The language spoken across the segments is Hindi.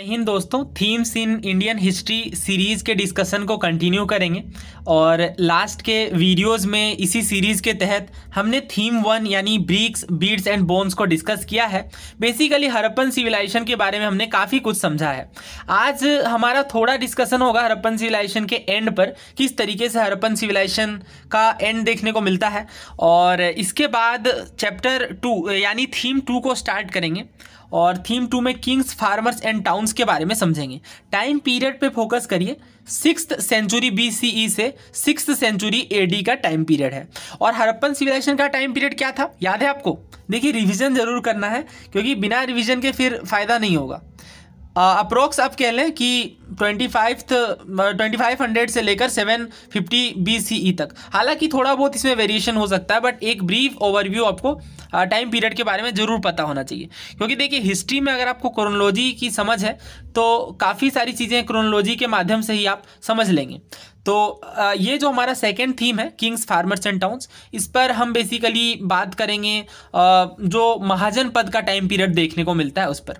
हिंद दोस्तों themes in Indian history series के डिस्कशन को कंटिन्यू करेंगे और लास्ट के वीडियोस में इसी सीरीज़ के तहत हमने थीम वन यानी ब्रिक्स बीड्स एंड बोन्स को डिस्कस किया है बेसिकली हरप्पन सिविलाइजेशन के बारे में हमने काफ़ी कुछ समझा है आज हमारा थोड़ा डिस्कशन होगा हरप्पन सिविलाइजेशन के एंड पर किस तरीके से हरप्पन सिविलाइजेशन का एंड देखने को मिलता है और इसके बाद चैप्टर टू यानी थीम टू को स्टार्ट करेंगे और थीम टू में किंग्स फार्मर्स एंड टाउन्स के बारे में समझेंगे टाइम पीरियड पे फोकस करिए सिक्स सेंचुरी बीसीई से सिक्स सेंचुरी एडी का टाइम पीरियड है और हरप्पन सिविलाइजेशन का टाइम पीरियड क्या था याद है आपको देखिए रिविजन जरूर करना है क्योंकि बिना रिविजन के फिर फायदा नहीं होगा अप्रोक्स uh, आप कह लें कि twenty five twenty five hundred से लेकर seven fifty B C E तक हालांकि थोड़ा बहुत इसमें वेरिएशन हो सकता है बट एक ब्रीफ ओवरव्यू आपको टाइम uh, पीरियड के बारे में ज़रूर पता होना चाहिए क्योंकि देखिए हिस्ट्री में अगर आपको क्रोनोलॉजी की समझ है तो काफ़ी सारी चीज़ें क्रोनोलॉजी के माध्यम से ही आप समझ लेंगे तो ये जो हमारा सेकेंड थीम है किंग्स फार्मर्स एंड टाउन्स इस पर हम बेसिकली बात करेंगे जो महाजन पद का टाइम पीरियड देखने को मिलता है उस पर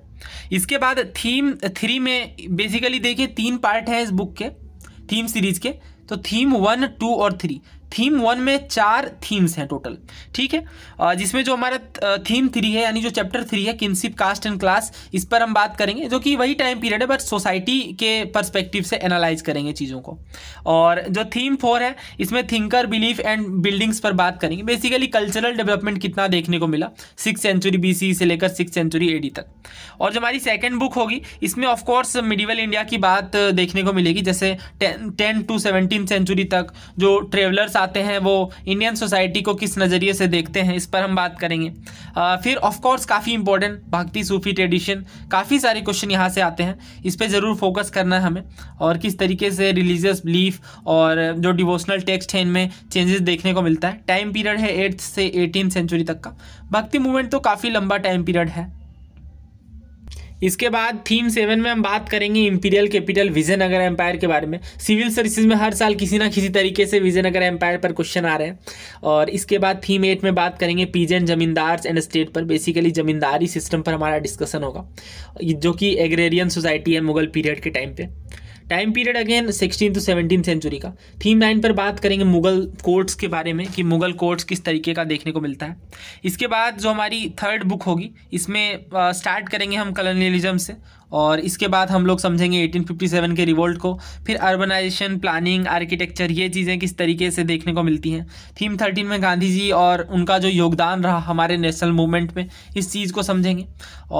इसके बाद थीम थ्री में बेसिकली देखिए तीन पार्ट हैं इस बुक के थीम सीरीज के तो थीम वन टू और थ्री थीम वन में चार थीम्स हैं टोटल ठीक है जिसमें जो हमारा थीम थ्री है यानी जो चैप्टर थ्री है किनशिप कास्ट एंड क्लास इस पर हम बात करेंगे जो कि वही टाइम पीरियड है बट सोसाइटी के परस्पेक्टिव से एनालाइज करेंगे चीज़ों को और जो थीम फोर है इसमें थिंकर बिलीफ एंड बिल्डिंग्स पर बात करेंगे बेसिकली कल्चरल डेवलपमेंट कितना देखने को मिला सिक्स सेंचुरी बी से लेकर सिक्स सेंचुरी ए तक और जो हमारी सेकेंड बुक होगी इसमें ऑफकोर्स मिडिवल इंडिया की बात देखने को मिलेगी जैसे टेन टू सेवनटीन सेंचुरी तक जो ट्रेवलर्स आते हैं वो इंडियन सोसाइटी को किस नज़रिए से देखते हैं इस पर हम बात करेंगे आ, फिर ऑफकोर्स काफ़ी इंपॉर्टेंट भक्ति सूफी ट्रेडिशन काफ़ी सारे क्वेश्चन यहाँ से आते हैं इस पर ज़रूर फोकस करना है हमें और किस तरीके से रिलीजियस बिलीफ और जो डिवोशनल टेक्स्ट है इनमें चेंजेस देखने को मिलता है टाइम पीरियड है एट्थ से एटीन सेंचुरी तक का भक्ति मूवमेंट तो काफ़ी लंबा टाइम पीरियड है इसके बाद थीम सेवन में हम बात करेंगे इंपीरियल कैपिटल विजयनगर एम्पायर के बारे में सिविल सर्विसेज में हर साल किसी ना किसी तरीके से विजयनगर एम्पायर पर क्वेश्चन आ रहे हैं और इसके बाद थीम एट में बात करेंगे पीजेंट जमींदार एंड स्टेट पर बेसिकली जमींदारी सिस्टम पर हमारा डिस्कशन होगा जो कि एग्रेरियन सोसाइटी है मुगल पीरियड के टाइम पर time period again sixteen to seventeen century का थीम नाइन पर बात करेंगे मुगल कोर्ट्स के बारे में कि मुगल कोर्ट्स किस तरीके का देखने को मिलता है इसके बाद जो हमारी थर्ड बुक होगी इसमें स्टार्ट करेंगे हम कलोनियलिज्म से और इसके बाद हम लोग समझेंगे 1857 के रिवोल्ट को फिर अर्बनाइजेशन प्लानिंग आर्किटेक्चर ये चीज़ें किस तरीके से देखने को मिलती हैं थीम 13 में गांधी जी और उनका जो योगदान रहा हमारे नेशनल मूवमेंट में इस चीज़ को समझेंगे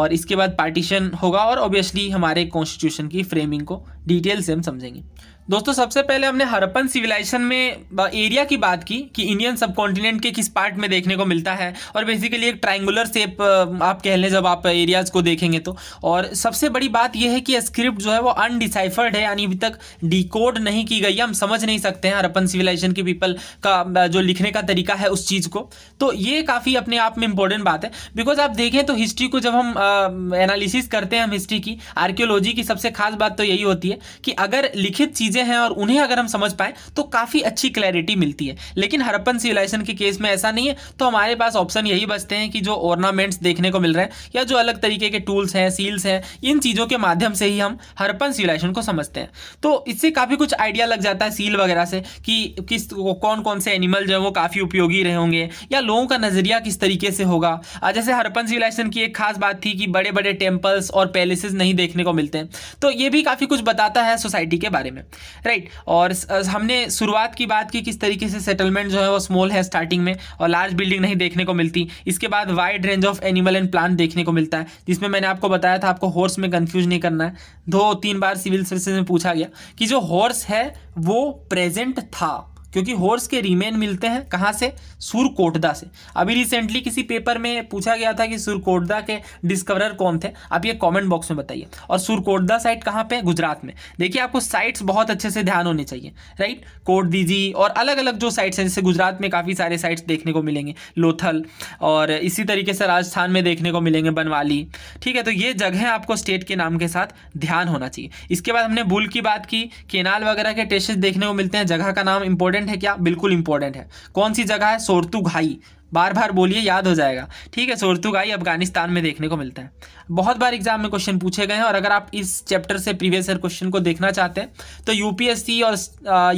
और इसके बाद पार्टीशन होगा और ऑब्वियसली हमारे कॉन्स्टिट्यूशन की फ्रेमिंग को डिटेल से हम समझेंगे दोस्तों सबसे पहले हमने हरप्पन सिविलाइजेशन में एरिया की बात की कि इंडियन सब कॉन्टिनेंट के किस पार्ट में देखने को मिलता है और बेसिकली एक ट्राइंगुलर शेप आप कह लें जब आप एरियाज को देखेंगे तो और सबसे बड़ी बात यह है कि स्क्रिप्ट जो है वो अनडिसाइफर्ड है यानी अभी तक डिकोड नहीं की गई है हम समझ नहीं सकते हैं हरप्पन सिविलाइजेशन के पीपल का जो लिखने का तरीका है उस चीज़ को तो ये काफ़ी अपने आप में इंपॉर्टेंट बात है बिकॉज आप देखें तो हिस्ट्री को जब हम एनालिसिस करते हैं हम हिस्ट्री की आर्कियोलॉजी की सबसे खास बात तो यही होती है कि अगर लिखित चीज़ चीज़ें हैं और उन्हें अगर हम समझ पाए तो काफ़ी अच्छी क्लैरिटी मिलती है लेकिन हरप्पन सिविलाइजेशन के केस में ऐसा नहीं है तो हमारे पास ऑप्शन यही बचते हैं कि जो ऑर्नामेंट्स देखने को मिल रहे हैं या जो अलग तरीके के टूल्स हैं सील्स हैं इन चीज़ों के माध्यम से ही हम हरप्पन सिविलाइजेशन को समझते हैं तो इससे काफ़ी कुछ आइडिया लग जाता है सील वगैरह से कि किस कौन कौन से एनिमल जो है वो काफ़ी उपयोगी रहे होंगे या लोगों का नज़रिया किस तरीके से होगा जैसे हरपन सिविलाइजेशन की एक खास बात थी कि बड़े बड़े टेम्पल्स और पैलेसेस नहीं देखने को मिलते हैं तो ये भी काफ़ी कुछ बताता है सोसाइटी के बारे में राइट और हमने शुरुआत की बात की किस तरीके से सेटलमेंट जो है वो स्मॉल है स्टार्टिंग में और लार्ज बिल्डिंग नहीं देखने को मिलती इसके बाद wide range of animal and plant देखने को मिलता है जिसमें मैंने आपको बताया था आपको हॉर्स में कन्फ्यूज नहीं करना है दो तीन बार सिविल सर्विस में पूछा गया कि जो हॉर्स है वो प्रेजेंट था क्योंकि हॉर्स के रिमेन मिलते हैं कहाँ से सुरकोटदा से अभी रिसेंटली किसी पेपर में पूछा गया था कि सुरकोटदा के डिस्कवरर कौन थे आप ये कमेंट बॉक्स में बताइए और सुरकोटदा साइट कहाँ पे गुजरात में देखिए आपको साइट्स बहुत अच्छे से ध्यान होने चाहिए राइट कोट दीजिए और अलग अलग जो साइट्स हैं जैसे गुजरात में काफ़ी सारे साइट्स देखने को मिलेंगे लोथल और इसी तरीके से राजस्थान में देखने को मिलेंगे बनवाली ठीक है तो ये जगह आपको स्टेट के नाम के साथ ध्यान होना चाहिए इसके बाद हमने बुल की बात की केनाल वगैरह के टेस्ट देखने को मिलते हैं जगह का नाम इंपॉर्टेंट इंपॉर्टेंट है क्या बिल्कुल इंपॉर्टेंट है कौन सी जगह है सोरतू घाई बार बार बोलिए याद हो जाएगा ठीक है सोरतुगाई अफगानिस्तान में देखने को मिलता है बहुत बार एग्जाम में क्वेश्चन पूछे गए हैं और अगर आप इस चैप्टर से प्रीवियस ईयर क्वेश्चन को देखना चाहते हैं तो यूपीएससी और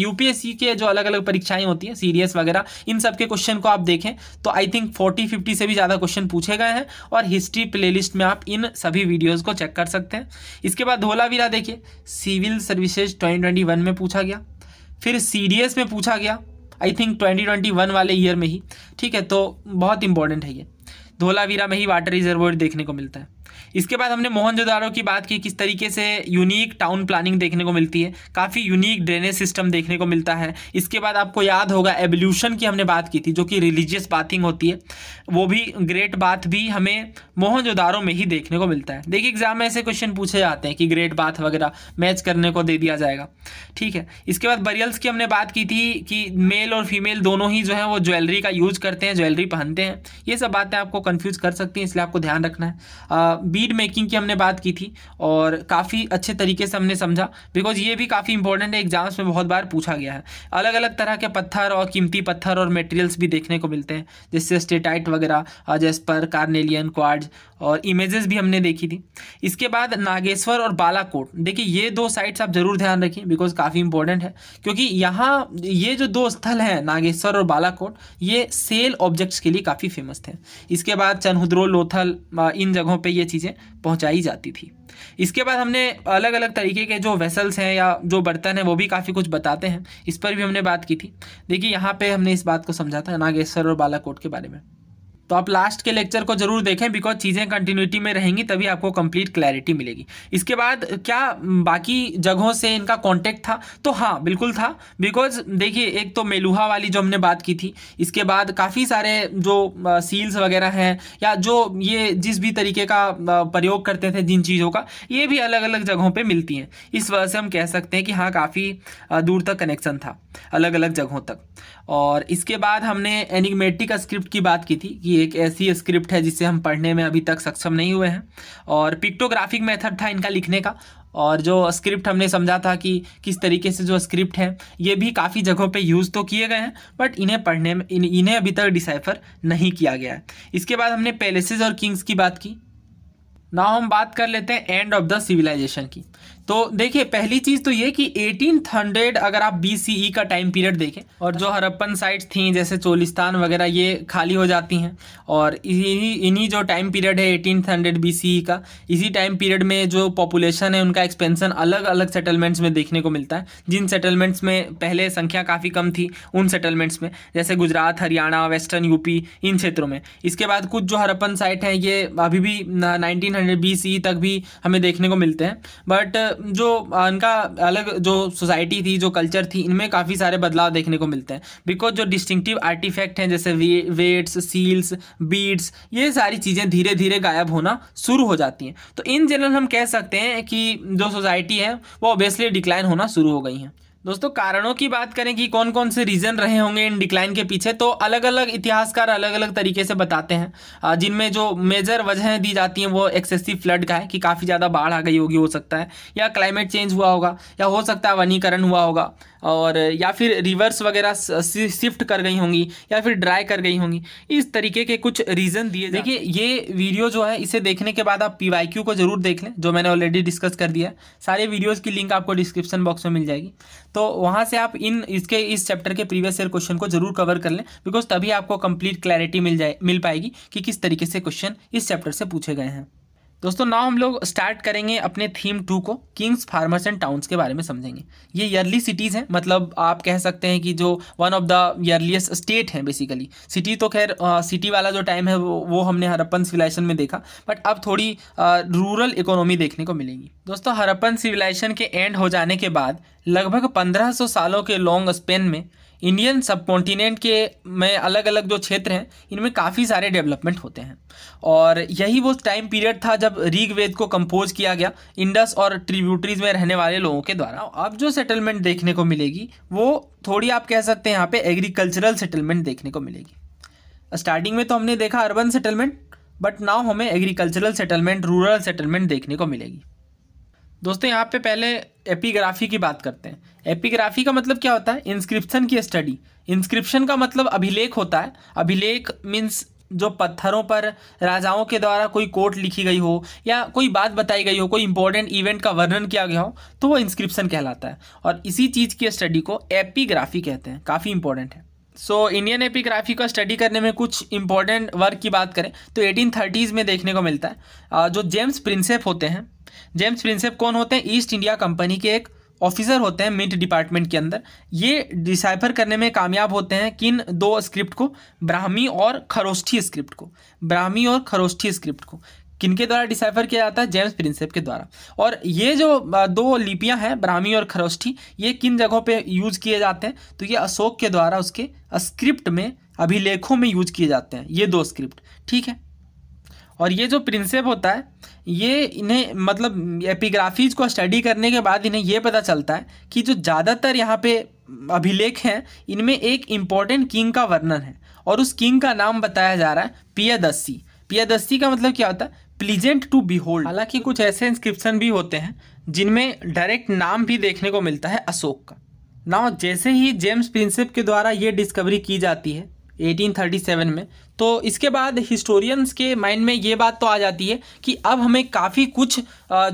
यूपीएससी के जो अलग अलग परीक्षाएं होती हैं सीरियस वगैरह इन सब के क्वेश्चन को आप देखें तो आई थिंक फोर्टी फिफ्टी से भी ज़्यादा क्वेश्चन पूछे गए हैं और हिस्ट्री प्ले में आप इन सभी वीडियोज़ को चेक कर सकते हैं इसके बाद धोलावीरा देखिए सिविल सर्विसेज ट्वेंटी में पूछा गया फिर सी में पूछा गया आई थिंक 2021 वाले ईयर में ही ठीक है तो बहुत इंपॉर्टेंट है ये धोलावीरा में ही वाटर रिजर्व देखने को मिलता है इसके बाद हमने मोहनजोदारो की बात की किस तरीके से यूनिक टाउन प्लानिंग देखने को मिलती है काफ़ी यूनिक ड्रेनेज सिस्टम देखने को मिलता है इसके बाद आपको याद होगा एवोल्यूशन की हमने बात की थी जो कि रिलीजियस बाथिंग होती है वो भी ग्रेट बाथ भी हमें मोहनजोदारो में ही देखने को मिलता है देखिए एग्जाम में ऐसे क्वेश्चन पूछे जाते हैं कि ग्रेट बाथ वगैरह मैच करने को दे दिया जाएगा ठीक है इसके बाद बरियल्स की हमने बात की थी कि मेल और फीमेल दोनों ही जो है वो ज्वेलरी का यूज करते हैं ज्वेलरी पहनते हैं ये सब बातें आपको कन्फ्यूज कर सकती हैं इसलिए आपको ध्यान रखना है बीड मेकिंग की हमने बात की थी और काफ़ी अच्छे तरीके से हमने समझा बिकॉज ये भी काफ़ी इंपॉर्टेंट है एग्जाम्स में बहुत बार पूछा गया है अलग अलग तरह के पत्थर और कीमती पत्थर और मटेरियल्स भी देखने को मिलते हैं जैसे स्टेटाइट वगैरह जैस्पर कार्नेलियन क्वार्ज और इमेजेस भी हमने देखी थी इसके बाद नागेश्वर और बालाकोट देखिए ये दो साइट्स आप ज़रूर ध्यान रखिए बिकॉज काफ़ी इंपॉर्टेंट है क्योंकि यहाँ ये जो दो स्थल हैं नागेश्वर और बालाकोट ये सेल ऑब्जेक्ट्स के लिए काफ़ी फेमस थे इसके बाद चनहुद्रो लोथल इन जगहों पर ये चीज़ें पहुँचाई जाती थी इसके बाद हमने अलग अलग तरीके के जो वेसल्स हैं या जो बर्तन हैं वो भी काफ़ी कुछ बताते हैं इस पर भी हमने बात की थी देखिए यहाँ पर हमने इस बात को समझा था नागेश्वर और बालाकोट के बारे में तो आप लास्ट के लेक्चर को जरूर देखें बिकॉज चीज़ें कंटिन्यूटी में रहेंगी तभी आपको कंप्लीट क्लैरिटी मिलेगी इसके बाद क्या बाकी जगहों से इनका कांटेक्ट था तो हाँ बिल्कुल था बिकॉज देखिए एक तो मेलुहा वाली जो हमने बात की थी इसके बाद काफ़ी सारे जो सील्स वगैरह हैं या जो ये जिस भी तरीके का प्रयोग करते थे जिन चीज़ों का ये भी अलग अलग जगहों पर मिलती हैं इस वजह से हम कह सकते हैं कि हाँ काफ़ी दूर तक कनेक्शन था अलग अलग जगहों तक और इसके बाद हमने एनिगमेटिक स्क्रिप्ट की बात की थी कि की एक ऐसी स्क्रिप्ट है जिसे हम पढ़ने में अभी तक सक्षम नहीं हुए हैं और पिक्टोग्राफिक मेथड था इनका लिखने का और जो स्क्रिप्ट हमने समझा था कि किस तरीके से जो स्क्रिप्ट है ये भी काफ़ी जगहों पे यूज़ तो किए गए हैं बट इन्हें पढ़ने में इन, इन्हें अभी तक डिसाइफर नहीं किया गया है इसके बाद हमने पैलेसेज और किंग्स की बात की ना हम बात कर लेते हैं एंड ऑफ द सिविलाइजेशन की तो देखिए पहली चीज़ तो ये कि 1800 अगर आप बी e का टाइम पीरियड देखें और जो हरप्पन साइट्स थी जैसे चोलिस्तान वगैरह ये खाली हो जाती हैं और इन्हीं इन्हीं जो टाइम पीरियड है 1800 हंड्रेड e का इसी टाइम पीरियड में जो पॉपुलेशन है उनका एक्सपेंसन अलग अलग सेटलमेंट्स में देखने को मिलता है जिन सेटलमेंट्स में पहले संख्या काफ़ी कम थी उन सेटलमेंट्स में जैसे गुजरात हरियाणा वेस्टर्न यूपी इन क्षेत्रों में इसके बाद कुछ जो हरप्पन साइट हैं ये अभी भी नाइनटीन हंड्रेड e तक भी हमें देखने को मिलते हैं बट जो इनका अलग जो सोसाइटी थी जो कल्चर थी इनमें काफ़ी सारे बदलाव देखने को मिलते हैं बिकॉज जो डिस्टिंक्टिव आर्टिफैक्ट हैं जैसे वे, वेट्स सील्स बीड्स ये सारी चीज़ें धीरे धीरे गायब होना शुरू हो जाती हैं तो इन जनरल हम कह सकते हैं कि जो सोसाइटी है वो ऑब्वियसली डिक्लाइन होना शुरू हो गई हैं दोस्तों कारणों की बात करें कि कौन कौन से रीज़न रहे होंगे इन डिक्लाइन के पीछे तो अलग अलग इतिहासकार अलग अलग तरीके से बताते हैं जिनमें जो मेजर वजहें दी जाती हैं वो एक्सेसिव फ्लड का है कि काफ़ी ज़्यादा बाढ़ आ गई होगी हो सकता है या क्लाइमेट चेंज हुआ होगा या हो सकता है वनीकरण हुआ होगा और या फिर रिवर्स वगैरह शिफ्ट कर गई होंगी या फिर ड्राई कर गई होंगी इस तरीके के कुछ रीज़न दिए देखिए ये वीडियो जो है इसे देखने के बाद आप पी को ज़रूर देख लें जो मैंने ऑलरेडी डिस्कस कर दिया सारे वीडियोज़ की लिंक आपको डिस्क्रिप्शन बॉक्स में मिल जाएगी तो वहाँ से आप इन इसके इस चैप्टर के प्रीवियस ईयर क्वेश्चन को जरूर कवर कर लें बिकॉज तभी आपको कंप्लीट क्लैरिटी मिल जाए मिल पाएगी कि किस तरीके से क्वेश्चन इस चैप्टर से पूछे गए हैं दोस्तों नाउ हम लोग स्टार्ट करेंगे अपने थीम टू को किंग्स फार्मर्स एंड टाउन्स के बारे में समझेंगे ये ईयरली सिटीज़ हैं मतलब आप कह सकते हैं कि जो one of the earliest state हैं बेसिकली सिटी तो खैर सिटी वाला जो टाइम है वो, वो हमने हरप्पन सिविलाइजेशन में देखा बट अब थोड़ी रूरल इकोनॉमी देखने को मिलेगी दोस्तों हरप्पन सिविलाइजेशन के एंड हो जाने के बाद लगभग पंद्रह सालों के लॉन्ग स्पेन में इंडियन सब कॉन्टीनेंट के में अलग अलग जो क्षेत्र हैं इनमें काफ़ी सारे डेवलपमेंट होते हैं और यही वो टाइम पीरियड था जब ऋग्वेद को कंपोज किया गया इंडस और ट्रिब्यूटरीज में रहने वाले लोगों के द्वारा अब जो सेटलमेंट देखने को मिलेगी वो थोड़ी आप कह सकते हैं यहाँ पे एग्रीकल्चरल सेटलमेंट देखने को मिलेगी स्टार्टिंग में तो हमने देखा अर्बन सेटलमेंट बट नाउ हमें एग्रीकल्चरल सेटलमेंट रूरल सेटलमेंट देखने को मिलेगी दोस्तों यहाँ पे पहले एपीग्राफी की बात करते हैं एपीग्राफी का मतलब क्या होता है इंस्क्रिप्शन की स्टडी इंस्क्रिप्शन का मतलब अभिलेख होता है अभिलेख मीन्स जो पत्थरों पर राजाओं के द्वारा कोई कोट लिखी गई हो या कोई बात बताई गई हो कोई इंपॉर्टेंट इवेंट का वर्णन किया गया हो तो वो इंस्क्रिप्शन कहलाता है और इसी चीज़ की स्टडी को एपीग्राफी कहते हैं काफ़ी इंपॉर्टेंट है सो इंडियन एपिग्राफी का स्टडी करने में कुछ इंपॉर्टेंट वर्क की बात करें तो थर्टीज में देखने को मिलता है जो जेम्स प्रिंसेप होते हैं जेम्स प्रिंसेप कौन होते हैं ईस्ट इंडिया कंपनी के एक ऑफिसर होते हैं मिंट डिपार्टमेंट के अंदर ये डिसाइफर करने में कामयाब होते हैं किन दो स्क्रिप्ट को ब्राह्मी और खरोष्ठी स्क्रिप्ट को ब्राह्मी और खरोष्ठी स्क्रिप्ट को किनके द्वारा डिसाइफर किया जाता है जेम्स प्रिंसेप के द्वारा और ये जो दो लिपियाँ हैं ब्राह्मी और खरोष्ठी ये किन जगहों पर यूज किए जाते हैं तो ये अशोक के द्वारा उसके स्क्रिप्ट में अभिलेखों में यूज किए जाते हैं ये दो स्क्रिप्ट ठीक है और ये जो प्रिंसेप होता है ये इन्हें मतलब एपिग्राफीज को स्टडी करने के बाद इन्हें यह पता चलता है कि जो ज़्यादातर यहाँ पे अभिलेख हैं इनमें एक इम्पॉर्टेंट किंग का वर्णन है और उस किंग का नाम बताया जा रहा है पियादस्सी पियादस्सी का मतलब क्या होता है प्लीजेंट टू बिहोल्ड हालांकि कुछ ऐसे इंस्क्रिप्शन भी होते हैं जिनमें डायरेक्ट नाम भी देखने को मिलता है अशोक का नाव जैसे ही जेम्स प्रिंसिप के द्वारा ये डिस्कवरी की जाती है 1837 में तो इसके बाद हिस्टोरियंस के माइंड में ये बात तो आ जाती है कि अब हमें काफ़ी कुछ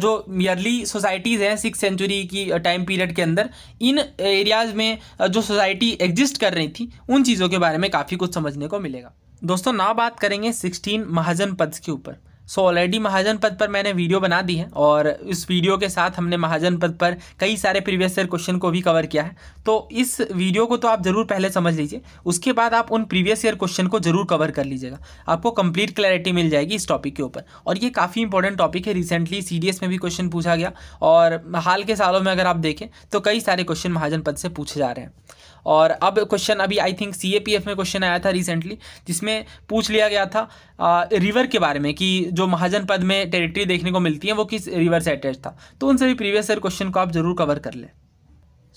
जो मियरली सोसाइटीज़ हैं सिक्स सेंचुरी की टाइम पीरियड के अंदर इन एरियाज़ में जो सोसाइटी एग्जिस्ट कर रही थी उन चीज़ों के बारे में काफ़ी कुछ समझने को मिलेगा दोस्तों ना बात करेंगे सिक्सटीन महाजन पद्स के ऊपर सो ऑलरेडी महाजन पद पर मैंने वीडियो बना दी है और इस वीडियो के साथ हमने महाजन पद पर कई सारे प्रीवियस ईयर क्वेश्चन को भी कवर किया है तो इस वीडियो को तो आप ज़रूर पहले समझ लीजिए उसके बाद आप उन प्रीवियस ईयर क्वेश्चन को जरूर कवर कर लीजिएगा आपको कंप्लीट क्लैरिटी मिल जाएगी इस टॉपिक के ऊपर और ये काफ़ी इंपॉर्टेंट टॉपिक है रिसेंटली सी में भी क्वेश्चन पूछा गया और हाल के सालों में अगर आप देखें तो कई सारे क्वेश्चन महाजन पद से पूछे जा रहे हैं और अब क्वेश्चन अभी आई थिंक सी में क्वेश्चन आया था रिसेंटली जिसमें पूछ लिया गया था आ, रिवर के बारे में कि जो महाजन पद में टेरिटरी देखने को मिलती है वो किस रिवर से अटैच था तो उन सभी प्रीवियस ईयर क्वेश्चन को आप जरूर कवर कर लें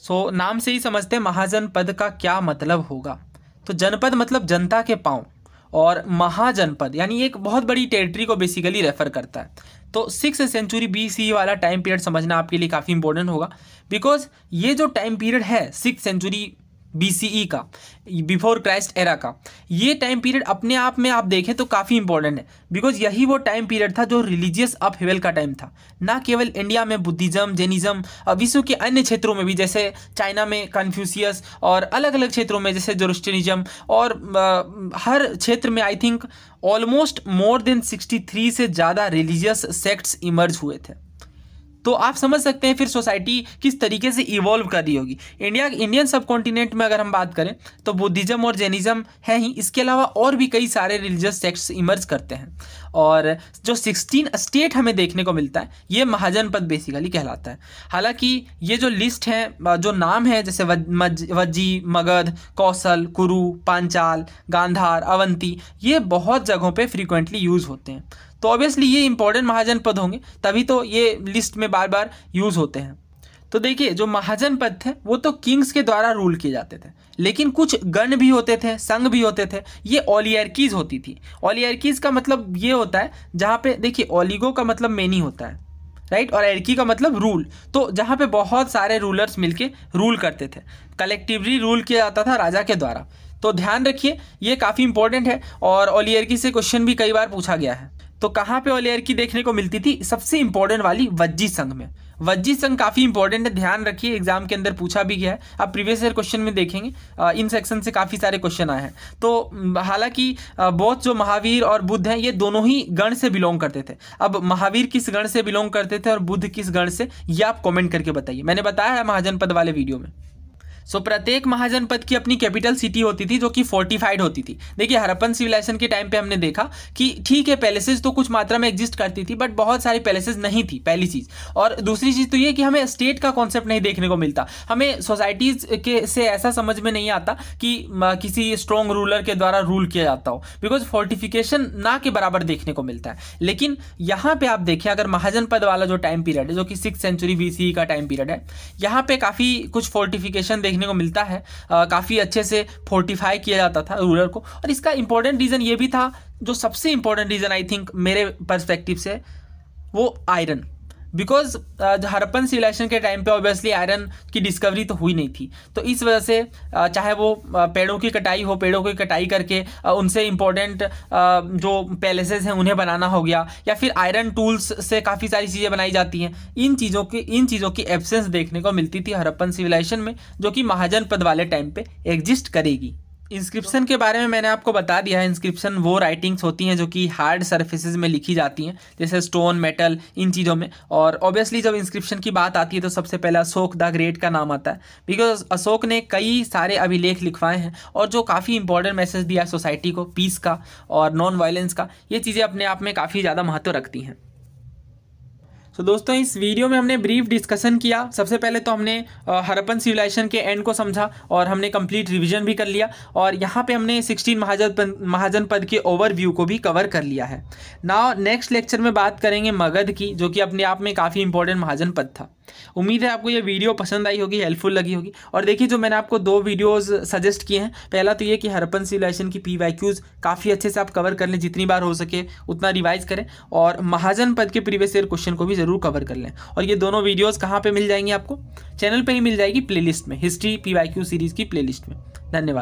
सो so, नाम से ही समझते हैं महाजन पद का क्या मतलब होगा तो जनपद मतलब जनता के पाँव और महाजनपद यानी एक बहुत बड़ी टेरिटरी को बेसिकली रेफर करता है तो सिक्स सेंचुरी बी सी वाला टाइम पीरियड समझना आपके लिए काफ़ी इंपॉर्टेंट होगा बिकॉज ये जो टाइम पीरियड है सिक्स सेंचुरी बी e का बिफोर क्राइस्ट एरा का ये टाइम पीरियड अपने आप में आप देखें तो काफ़ी इंपॉर्टेंट है बिकॉज यही वो टाइम पीरियड था जो रिलीजियस अपहेवल का टाइम था ना केवल इंडिया में बुद्धिज्म जैनिज्म और विश्व के अन्य क्षेत्रों में भी जैसे चाइना में कन्फ्यूसियस और अलग अलग क्षेत्रों में जैसे जोरिस्टनिज्म और आ, हर क्षेत्र में I think almost more than sixty से ज़्यादा रिलीजियस सेक्ट्स इमर्ज हुए थे तो आप समझ सकते हैं फिर सोसाइटी किस तरीके से इवॉल्व कर रही होगी इंडिया इंडियन सब कॉन्टिनेंट में अगर हम बात करें तो बुद्धिज़्म और जैनिज़्म है ही इसके अलावा और भी कई सारे रिलीजियस सेक्ट्स इमर्ज करते हैं और जो सिक्सटीन स्टेट हमें देखने को मिलता है ये महाजनपद बेसिकली कहलाता है हालांकि ये जो लिस्ट है जो नाम है जैसे वज्जी मगध कौशल कुरु पांचाल गांधार अवंती ये बहुत जगहों पे फ्रीक्वेंटली यूज़ होते हैं तो ऑब्वियसली ये इंपॉर्टेंट महाजन पद होंगे तभी तो ये लिस्ट में बार बार यूज़ होते हैं तो देखिए जो महाजन पद थे वो तो किंग्स के द्वारा रूल किए जाते थे लेकिन कुछ गण भी होते थे संघ भी होते थे ये ओलियर्कीज होती थी ओलियर्कीज का मतलब ये होता है जहाँ पे देखिए ओलिगो का मतलब मेनी होता है राइट और एरकी का मतलब रूल तो जहाँ पे बहुत सारे रूलर्स मिलके रूल करते थे कलेक्टिवली रूल किया जाता था राजा के द्वारा तो ध्यान रखिए ये काफ़ी इंपॉर्टेंट है और ओलियर्की से क्वेश्चन भी कई बार पूछा गया है तो कहाँ पे ऑल एयर की देखने को मिलती थी सबसे इंपॉर्टेंट वाली वज्जी संघ में वज्जी संघ काफ़ी इंपॉर्टेंट है ध्यान रखिए एग्जाम के अंदर पूछा भी गया है आप प्रीवियस ईयर क्वेश्चन में देखेंगे इन सेक्शन से काफ़ी सारे क्वेश्चन आए हैं तो हालांकि बौद्ध जो महावीर और बुद्ध हैं ये दोनों ही गण से बिलोंग करते थे अब महावीर किस गण से बिलोंग करते थे और बुद्ध किस गण से ये आप कॉमेंट करके बताइए मैंने बताया है महाजनपद वाले वीडियो में सो so, प्रत्येक महाजनपद की अपनी कैपिटल सिटी होती थी जो कि फोर्टिफाइड होती थी देखिए हरप्पन सिविलाइजेशन के टाइम पे हमने देखा कि ठीक है पैलेसेज तो कुछ मात्रा में एग्जिस्ट करती थी बट बहुत सारी पैलेसेज नहीं थी पहली चीज़ और दूसरी चीज़ तो ये कि हमें स्टेट का कॉन्सेप्ट नहीं देखने को मिलता हमें सोसाइटीज़ के से ऐसा समझ में नहीं आता कि किसी स्ट्रॉन्ग रूलर के द्वारा रूल किया जाता हो बिकॉज फोर्टिफिकेशन ना के बराबर देखने को मिलता है लेकिन यहाँ पे आप देखें अगर महाजनपद वाला जो टाइम पीरियड है जो कि सिक्स सेंचुरी बी का टाइम पीरियड है यहाँ पे काफ़ी कुछ फोर्टिफिकेशन देख देखने को मिलता है काफ़ी अच्छे से फोर्टिफाई किया जाता था रूरल को और इसका इंपॉर्टेंट रीज़न ये भी था जो सबसे इंपॉर्टेंट रीज़न आई थिंक मेरे परस्पेक्टिव से वो आयरन बिकॉज हरपन सिविलाइजेशन के टाइम पे ऑब्वियसली आयरन की डिस्कवरी तो हुई नहीं थी तो इस वजह से uh, चाहे वो uh, पेड़ों की कटाई हो पेड़ों की कटाई करके uh, उनसे इम्पोर्टेंट जो पैलेसेस हैं उन्हें बनाना हो गया या फिर आयरन टूल्स से काफ़ी सारी चीज़ें बनाई जाती हैं इन चीज़ों की इन चीज़ों की एबसेंस देखने को मिलती थी हरप्पन सिविलाइजेशन में जो कि महाजनपद वाले टाइम पर एग्जिस्ट करेगी इंस्क्रिप्शन के बारे में मैंने आपको बता दिया है इंस्क्रिप्शन वो राइटिंग्स होती हैं जो कि हार्ड सर्फेसिस में लिखी जाती हैं जैसे स्टोन मेटल इन चीज़ों में और ऑब्वियसली जब इंस्क्रिप्शन की बात आती है तो सबसे पहले अशोक द ग्रेट का नाम आता है बिकॉज अशोक ने कई सारे अभिलेख लिखवाए हैं और जो काफ़ी इंपॉर्टेंट मैसेज दिया है सोसाइटी को पीस का और नॉन वायलेंस का ये चीज़ें अपने आप में काफ़ी ज़्यादा महत्व रखती हैं सो so, दोस्तों इस वीडियो में हमने ब्रीफ डिस्कशन किया सबसे पहले तो हमने हरपन सिविलाइजेशन के एंड को समझा और हमने कंप्लीट रिवीजन भी कर लिया और यहाँ पे हमने 16 महाजन महाजन पद के ओवरव्यू को भी कवर कर लिया है नाउ नेक्स्ट लेक्चर में बात करेंगे मगध की जो कि अपने आप में काफ़ी इंपॉर्टेंट महाजन पद था उम्मीद है आपको ये वीडियो पसंद आई होगी हेल्पफुल लगी होगी और देखिए जो मैंने आपको दो वीडियोस सजेस्ट किए हैं पहला तो ये कि हरपन सिविलाइजेशन की पी काफ़ी अच्छे से आप कवर कर लें जितनी बार हो सके उतना रिवाइज करें और महाजन पद के प्रीवियस ईयर क्वेश्चन को भी ज़रूर कवर कर लें और ये दोनों वीडियोज़ कहाँ पर मिल जाएंगी आपको चैनल पर ही मिल जाएगी प्ले में हिस्ट्री पी सीरीज़ की प्ले में धन्यवाद